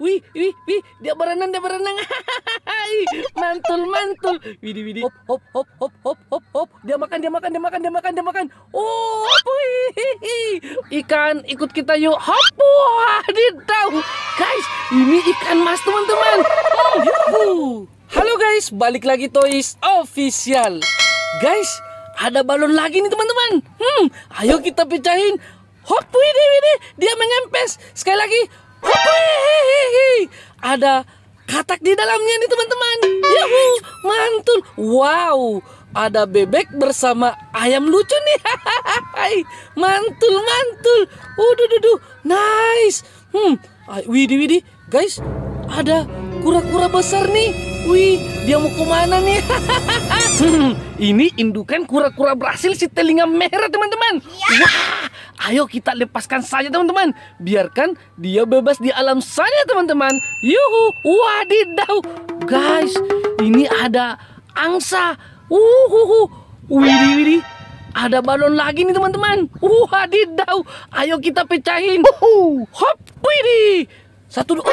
wih, wih, wih, dia berenang, dia berenang. mantul, mantul. widi, widi, Hop, hop, hop, hop, hop, hop, hop. Dia makan, dia makan, dia makan, dia makan, dia makan. Oh, wih. Ikan ikut kita yuk. Hop, wah, ditau. Guys, ini ikan mas, teman-teman. Oh, yuhu. Halo guys, balik lagi Toys Official. Guys, ada balon lagi nih teman-teman. Hmm, ayo kita pecahin. Hop, wih, widih, widih. Dia mengempes. Sekali lagi. Hop, wih, wih ada katak di dalamnya nih teman-teman. Yahoo, mantul. Wow, ada bebek bersama ayam lucu nih. mantul, mantul. Udah, duh, duh. Nice. Hmm, Widi, Widi, guys, ada kura-kura besar nih. Wih, dia mau kemana nih? hmm, ini indukan kura-kura berhasil si telinga merah teman-teman. Iya. Ayo kita lepaskan saja teman-teman. Biarkan dia bebas di alam sana teman-teman. Yuhu, wadidaw. Guys, ini ada angsa. Uhuhu, widi widi. Ada balon lagi nih teman-teman. Wadidaw. Ayo kita pecahin. Uhuhu, Hop, widi. Satu, dua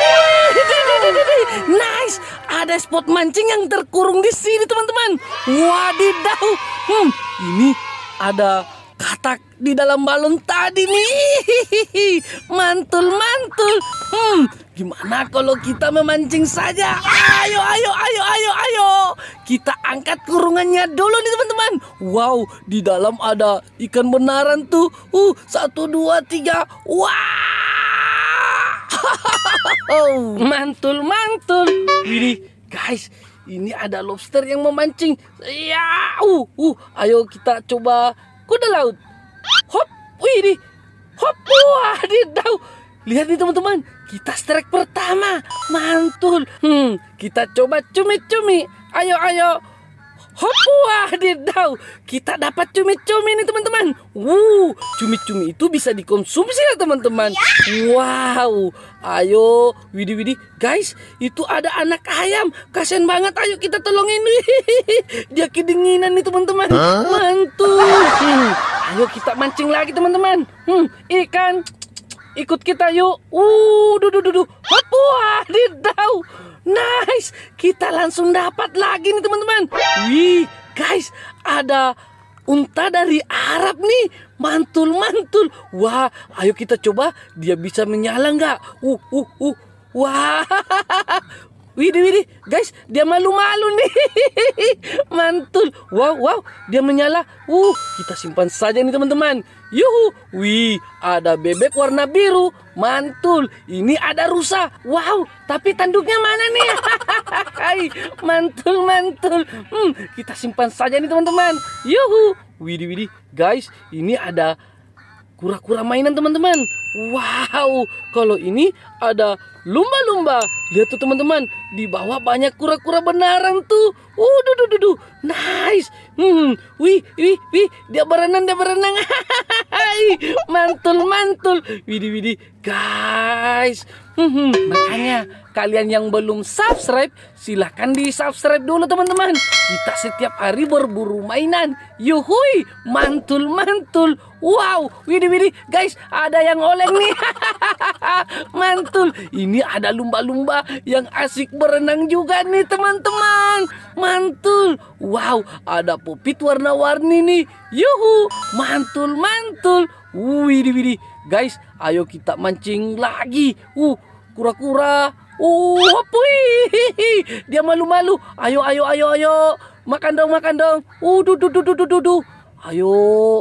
nice. Ada spot mancing yang terkurung di sini teman-teman. Wadidaw. Hmm, ini ada katak di dalam balon tadi nih. Mantul, mantul. Hmm, gimana kalau kita memancing saja? Ayo, ayo, ayo, ayo, ayo. Kita angkat kurungannya dulu nih teman-teman. Wow, di dalam ada ikan benaran tuh. Uh, satu, dua, tiga. Wah. Wow. mantul, mantul. Ini, guys, ini ada lobster yang memancing. Ya, uh, uh, ayo kita coba kuda laut. Hop, wih di. Hop, wah, didau. Lihat nih teman-teman, kita strike pertama. Mantul. Hmm, kita coba cumi-cumi. Ayo, ayo. Wah, didau. Kita dapat cumi-cumi nih teman-teman. Wuh, cumi-cumi itu bisa dikonsumsi ya teman-teman. Iya. Wow. Ayo, Widi Widi, guys, itu ada anak ayam. Kasian banget. Ayo kita tolongin. Dia kedinginan nih teman-teman. Mantul. Ayo kita mancing lagi teman-teman. Hmm, ikan ikut kita yuk. Uh, duh duh duh duh. didau guys, kita langsung dapat lagi nih teman-teman. Wih, guys, ada unta dari Arab nih. Mantul, mantul. Wah, ayo kita coba dia bisa menyala nggak? Uh, uh, uh. Wah, Widih, widih, guys, dia malu-malu nih. Mantul. Wow, wow, dia menyala. Uh, kita simpan saja nih teman-teman. Yuhu, wih, ada bebek warna biru. Mantul. Ini ada rusa. Wow, tapi tanduknya mana nih? Hai, mantul, mantul. Hmm, kita simpan saja nih teman-teman. Yuhu, widih, widih, guys, ini ada kura-kura mainan teman-teman. Wow, kalau ini ada lumba-lumba. Lihat tuh teman-teman, di bawah banyak kura-kura benaran tuh. Uh, duh, duh, duh, duh. Nice. Hmm, wih, wih, wih, dia berenang, dia berenang. mantul, mantul. widi-widi, Guys, Hmm, hmm. makanya kalian yang belum subscribe silahkan di subscribe dulu teman-teman. Kita setiap hari berburu mainan. Yuhui, mantul mantul. Wow, widi widi guys ada yang oleng nih. mantul. Ini ada lumba-lumba yang asik berenang juga nih teman-teman. Mantul. Wow, ada popit warna-warni nih. Yuhu, mantul mantul. widi widi guys, ayo kita mancing lagi. Uh, kura-kura. Uh, apui. Dia malu-malu. Ayo, ayo, ayo, ayo. Makan dong, makan dong. Uh, du, du, du, du, du, du, du. Ayo,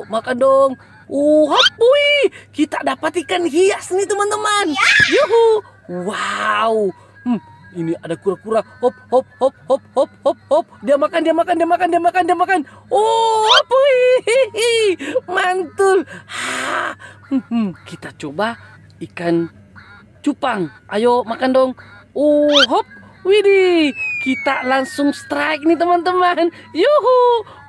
makan dong. Uh, apui. Kita dapat ikan hias nih, teman-teman. Iya. Yuhu. Wow. Hmm, ini ada kura-kura. Hop, hop, hop, hop, hop, hop, hop. Dia makan, dia makan, dia makan, dia makan, dia makan. Oh, uh, pui. Mantul. Ha. Hmm, hmm, kita coba ikan cupang. Ayo makan dong. Uh, hop. Widih, kita langsung strike nih teman-teman. Yuhu,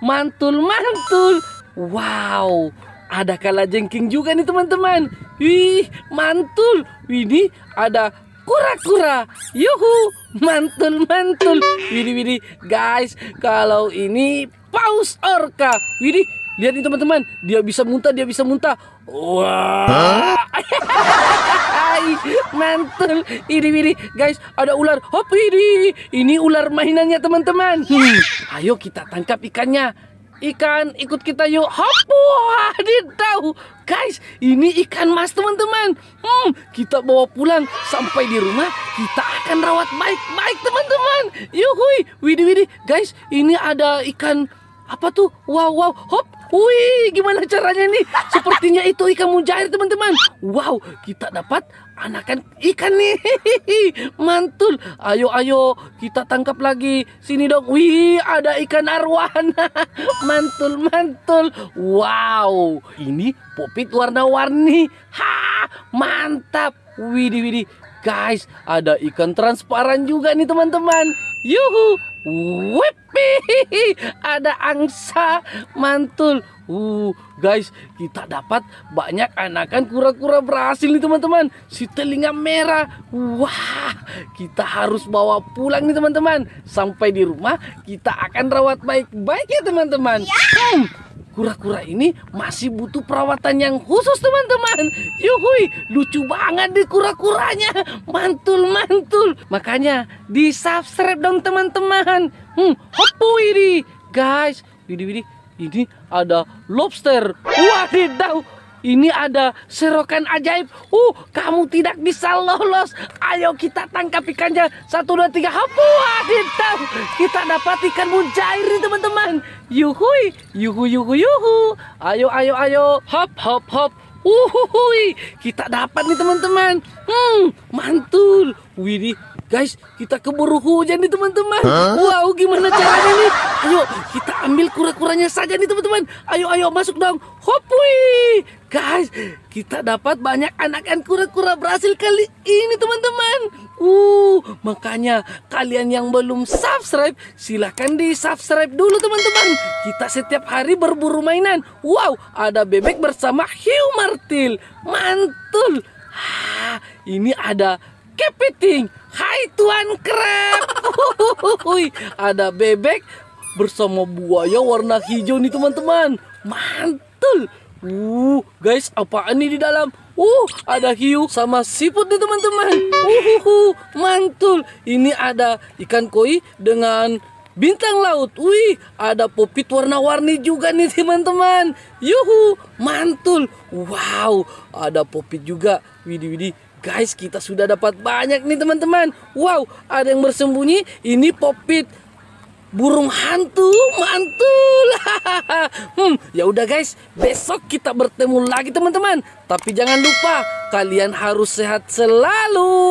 mantul-mantul. Wow, ada kala jengking juga nih teman-teman. Wih, mantul. Widih, ada kura-kura. Yuhu, mantul-mantul. Widih, widih. Guys, kalau ini paus orca. Widih, Lihat nih teman-teman, dia bisa muntah, dia bisa muntah. Wah. Wow. Hai, mantul. Ini, iri guys, ada ular. Hop, ini. Ini ular mainannya, teman-teman. Hmm. Ayo kita tangkap ikannya. Ikan ikut kita yuk. Hop, wah, Guys, ini ikan mas, teman-teman. Hmm, kita bawa pulang. Sampai di rumah, kita akan rawat baik-baik, teman-teman. Yuhui, widi, widi. Guys, ini ada ikan apa tuh? Wow, wow, hop. Wih, gimana caranya nih? Sepertinya itu ikan mujair, teman-teman. Wow, kita dapat anakan ikan nih. Mantul. Ayo ayo kita tangkap lagi. Sini dong. Wih, ada ikan arwana. mantul mantul. Wow, ini popit warna-warni. Ha, mantap. Widi Widi, Guys, ada ikan transparan juga nih teman-teman. Yuhu. wip tapi ada angsa mantul. Uh, guys, kita dapat banyak anakan kura-kura berhasil nih teman-teman. Si telinga merah. Wah, kita harus bawa pulang nih teman-teman. Sampai di rumah kita akan rawat baik-baik ya teman-teman. Yeah. Hmm kura-kura ini masih butuh perawatan yang khusus teman-teman. Yuhui, lucu banget di kura-kuranya. Mantul-mantul. Makanya di subscribe dong teman-teman. Hmm, hopu di. Guys, Widi-widi, ini ada lobster. Wadidaw, ini ada serokan ajaib. Uh, kamu tidak bisa lolos. Ayo kita tangkap ikannya. Satu, dua, tiga. Wah, aditam. Kita dapat ikan mujair teman-teman. Yuhui, yuhu, yuhu, yuhu. Ayo, ayo, ayo. Hop, hop, hop. Uhuhui, kita dapat nih teman-teman. Hmm, mantul. Widih, Guys, kita keburu hujan nih teman-teman. Huh? Wow, gimana caranya nih? Ayo, kita ambil kura-kuranya saja nih teman-teman. Ayo, ayo masuk dong. Hopui. Guys, kita dapat banyak anakan kura-kura berhasil kali ini teman-teman. Uh, makanya kalian yang belum subscribe, silahkan di subscribe dulu teman-teman. Kita setiap hari berburu mainan. Wow, ada bebek bersama hiu martil. Mantul. Ah, ini ada kepiting, hai tuan krep. Ada bebek bersama buaya warna hijau nih teman-teman. Mantul. Uh, guys, apaan nih di dalam? Uh, ada hiu sama siput nih teman-teman. Uhuhu, mantul. Ini ada ikan koi dengan bintang laut. Wih, ada popit warna-warni juga nih teman-teman. Yuhu, mantul. Wow, ada popit juga. Widi-Widi. Guys, kita sudah dapat banyak nih teman-teman. Wow, ada yang bersembunyi. Ini popit burung hantu mantul hmm ya udah guys besok kita bertemu lagi teman-teman tapi jangan lupa kalian harus sehat selalu